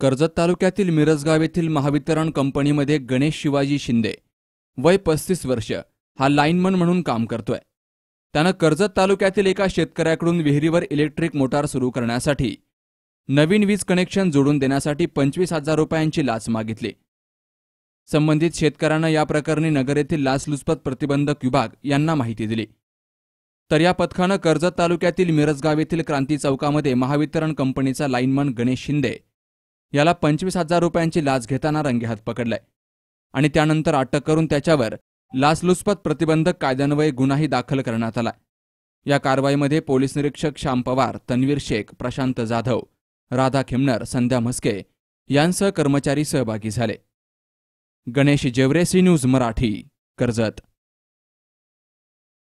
कर्जत तालुक्यातील मिरजगाव येथील महावितरण कंपनीमध्ये गणेश शिवाजी शिंदे वय पस्तीस वर्ष हा लाईनमन म्हणून काम करतोय त्यानं कर्जत तालुक्यातील एका शेतकऱ्याकडून विहिरीवर इलेक्ट्रिक मोटार सुरू करण्यासाठी नवीन वीज कनेक्शन जोडून देण्यासाठी पंचवीस हजार रुपयांची लाच मागितली संबंधित शेतकऱ्यानं या प्रकरणी नगर येथील लाचलुचपत प्रतिबंधक विभाग यांना माहिती दिली तर या पथकानं कर्जत तालुक्यातील मिरजगाव येथील क्रांती चौकामध्ये महावितरण कंपनीचा लाईनमन गणेश शिंदे याला पंचवीस हजार रुपयांची लाच घेताना रंगेहात पकडलाय आणि त्यानंतर अटक करून त्याच्यावर लाचलुचपत प्रतिबंधक कायद्यान्वये गुन्हाही दाखल करण्यात आला या कारवाईमध्ये पोलीस निरीक्षक श्याम पवार तन्वीर शेख प्रशांत जाधव राधा खिमनर संध्या म्हस्के यांसह कर्मचारी सहभागी झाले गणेश जेवरेसी न्यूज मराठी कर्जत